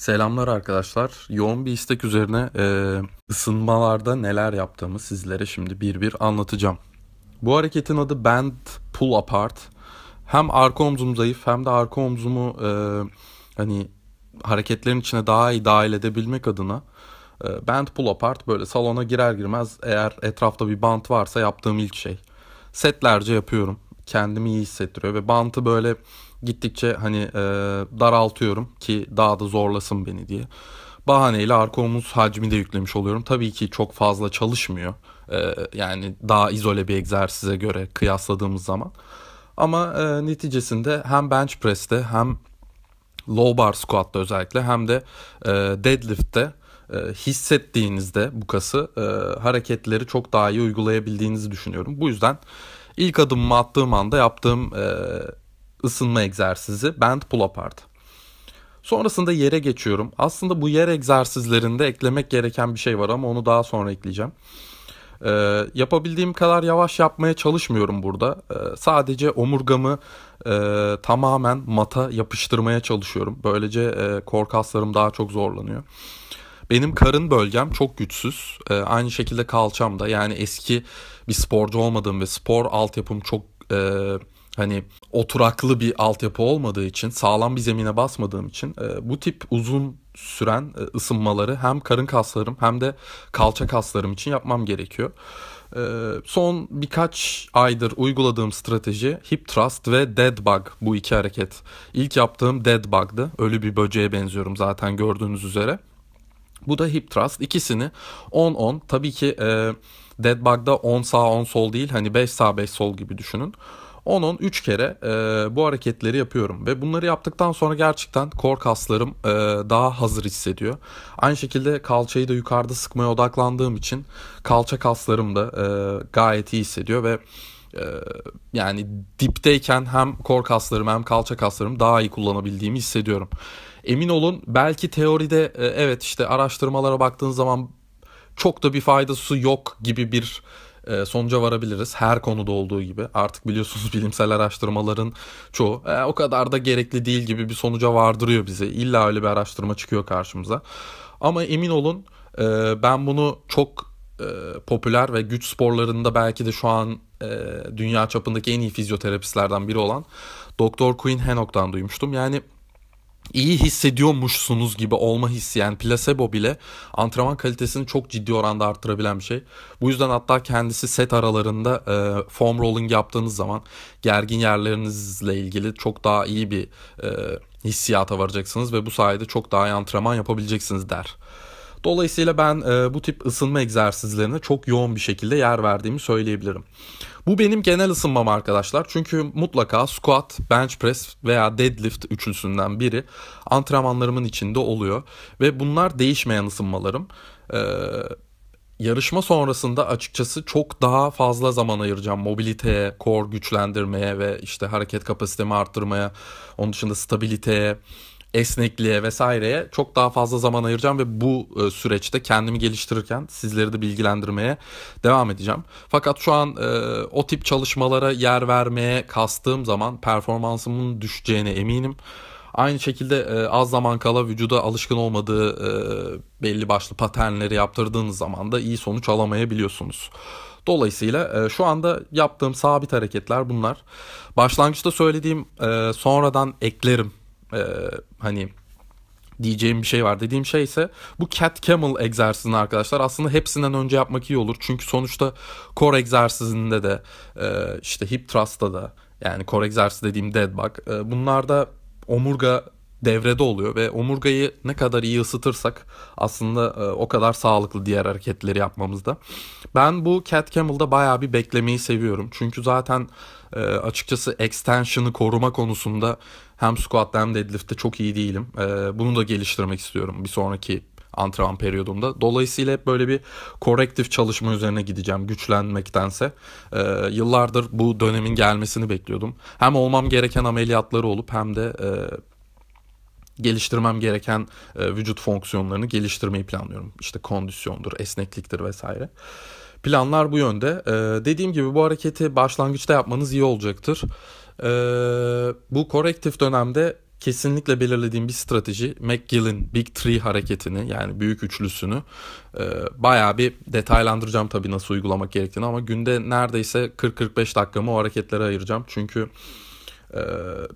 Selamlar arkadaşlar. Yoğun bir istek üzerine e, ısınmalarda neler yaptığımı sizlere şimdi bir bir anlatacağım. Bu hareketin adı Band Pull Apart. Hem arka omzum zayıf hem de arka omzumu e, hani hareketlerin içine daha iyi dahil edebilmek adına e, Band Pull Apart böyle salona girer girmez eğer etrafta bir band varsa yaptığım ilk şey. Setlerce yapıyorum kendimi iyi hissettiriyor ve bantı böyle gittikçe hani e, daraltıyorum ki daha da zorlasın beni diye. Bahaneyle arka omuz hacmi de yüklemiş oluyorum. Tabii ki çok fazla çalışmıyor. E, yani daha izole bir egzersize göre kıyasladığımız zaman. Ama e, neticesinde hem bench press'te hem low bar squat'ta özellikle hem de e, deadlift'te e, hissettiğinizde bu kası e, hareketleri çok daha iyi uygulayabildiğinizi düşünüyorum. Bu yüzden İlk adımımı attığım anda yaptığım e, ısınma egzersizi band pull up Sonrasında yere geçiyorum. Aslında bu yer egzersizlerinde eklemek gereken bir şey var ama onu daha sonra ekleyeceğim. Ee, yapabildiğim kadar yavaş yapmaya çalışmıyorum burada. Ee, sadece omurgamı e, tamamen mata yapıştırmaya çalışıyorum. Böylece e, kor kaslarım daha çok zorlanıyor. Benim karın bölgem çok güçsüz. Ee, aynı şekilde kalçam da yani eski bir sporcu olmadığım ve spor altyapım çok e, hani oturaklı bir altyapı olmadığı için sağlam bir zemine basmadığım için e, bu tip uzun süren e, ısınmaları hem karın kaslarım hem de kalça kaslarım için yapmam gerekiyor. E, son birkaç aydır uyguladığım strateji hip thrust ve dead bug bu iki hareket. İlk yaptığım dead bug'dı. Ölü bir böceğe benziyorum zaten gördüğünüz üzere. Bu da hip thrust. İkisini 10-10 tabii ki e, dead bug'da 10 sağ 10 sol değil hani 5 sağ 5 sol gibi düşünün. 10-10 3 kere e, bu hareketleri yapıyorum ve bunları yaptıktan sonra gerçekten kor kaslarım e, daha hazır hissediyor. Aynı şekilde kalçayı da yukarıda sıkmaya odaklandığım için kalça kaslarım da e, gayet iyi hissediyor ve e, yani dipteyken hem kor kaslarım hem kalça kaslarım daha iyi kullanabildiğimi hissediyorum emin olun belki teoride e, evet işte araştırmalara baktığın zaman çok da bir faydası yok gibi bir e, sonuca varabiliriz. Her konuda olduğu gibi. Artık biliyorsunuz bilimsel araştırmaların çoğu e, o kadar da gerekli değil gibi bir sonuca vardırıyor bizi. İlla öyle bir araştırma çıkıyor karşımıza. Ama emin olun e, ben bunu çok e, popüler ve güç sporlarında belki de şu an e, dünya çapındaki en iyi fizyoterapistlerden biri olan Doktor Quinn Hancock'tan duymuştum. Yani iyi hissediyormuşsunuz gibi olma hissi yani plasebo bile antrenman kalitesini çok ciddi oranda arttırabilen bir şey. Bu yüzden hatta kendisi set aralarında e, foam rolling yaptığınız zaman gergin yerlerinizle ilgili çok daha iyi bir e, hissiyata varacaksınız ve bu sayede çok daha iyi antrenman yapabileceksiniz der. Dolayısıyla ben e, bu tip ısınma egzersizlerine çok yoğun bir şekilde yer verdiğimi söyleyebilirim. Bu benim genel ısınmam arkadaşlar. Çünkü mutlaka squat, bench press veya deadlift üçlüsünden biri antrenmanlarımın içinde oluyor. Ve bunlar değişmeyen ısınmalarım. Ee, yarışma sonrasında açıkçası çok daha fazla zaman ayıracağım. Mobiliteye, core güçlendirmeye ve işte hareket kapasitemi arttırmaya, onun dışında stabiliteye, esnekliğe vesaireye çok daha fazla zaman ayıracağım ve bu e, süreçte kendimi geliştirirken sizleri de bilgilendirmeye devam edeceğim. Fakat şu an e, o tip çalışmalara yer vermeye kastığım zaman performansımın düşeceğine eminim. Aynı şekilde e, az zaman kala vücuda alışkın olmadığı belli başlı paternleri yaptırdığınız zaman da iyi sonuç alamayabiliyorsunuz. Dolayısıyla şu anda yaptığım sabit hareketler bunlar. Başlangıçta söylediğim sonradan eklerim e, hani diyeceğim bir şey var. Dediğim şey ise bu cat camel egzersizini arkadaşlar aslında hepsinden önce yapmak iyi olur. Çünkü sonuçta core egzersizinde de e, işte hip thrust'ta da yani core egzersiz dediğim dead bug e, bunlarda omurga devrede oluyor ve omurgayı ne kadar iyi ısıtırsak aslında e, o kadar sağlıklı diğer hareketleri yapmamızda. Ben bu Cat Camel'da bayağı bir beklemeyi seviyorum. Çünkü zaten e, açıkçası extension'ı koruma konusunda hem squat'ta hem deadlift'te çok iyi değilim. E, bunu da geliştirmek istiyorum bir sonraki antrenman periyodumda. Dolayısıyla hep böyle bir korektif çalışma üzerine gideceğim güçlenmektense. E, yıllardır bu dönemin gelmesini bekliyordum. Hem olmam gereken ameliyatları olup hem de e, geliştirmem gereken e, vücut fonksiyonlarını geliştirmeyi planlıyorum. İşte kondisyondur, esnekliktir vesaire. Planlar bu yönde. E, dediğim gibi bu hareketi başlangıçta yapmanız iyi olacaktır. E, bu korektif dönemde kesinlikle belirlediğim bir strateji McGill'in Big Three hareketini yani büyük üçlüsünü e, bayağı bir detaylandıracağım tabii nasıl uygulamak gerektiğini ama günde neredeyse 40-45 dakikamı o hareketlere ayıracağım. Çünkü e,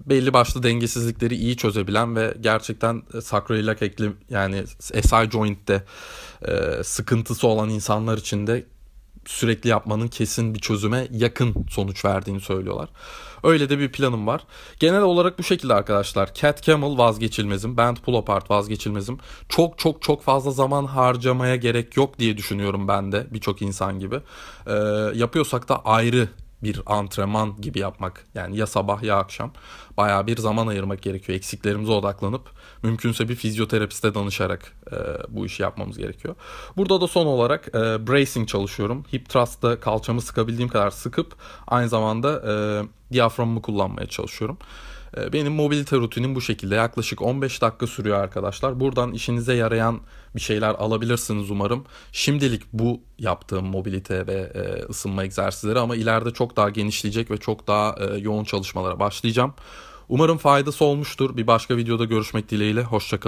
belli başlı dengesizlikleri iyi çözebilen ve gerçekten e, sacroiliac eklim yani SI joint'te e, sıkıntısı olan insanlar için de sürekli yapmanın kesin bir çözüme yakın sonuç verdiğini söylüyorlar. Öyle de bir planım var. Genel olarak bu şekilde arkadaşlar. Cat Camel vazgeçilmezim. Band Pull Apart vazgeçilmezim. Çok çok çok fazla zaman harcamaya gerek yok diye düşünüyorum ben de birçok insan gibi. Ee, yapıyorsak da ayrı bir antrenman gibi yapmak. Yani ya sabah ya akşam. baya bir zaman ayırmak gerekiyor. Eksiklerimize odaklanıp mümkünse bir fizyoterapiste danışarak e, bu işi yapmamız gerekiyor. Burada da son olarak e, bracing çalışıyorum. Hip thrust'ta kalçamı sıkabildiğim kadar sıkıp aynı zamanda e, diyaframımı kullanmaya çalışıyorum. Ee, benim mobilite rutinim bu şekilde. Yaklaşık 15 dakika sürüyor arkadaşlar. Buradan işinize yarayan bir şeyler alabilirsiniz umarım. Şimdilik bu yaptığım mobilite ve e, ısınma egzersizleri ama ileride çok daha genişleyecek ve çok daha e, yoğun çalışmalara başlayacağım. Umarım faydası olmuştur. Bir başka videoda görüşmek dileğiyle. Hoşçakalın.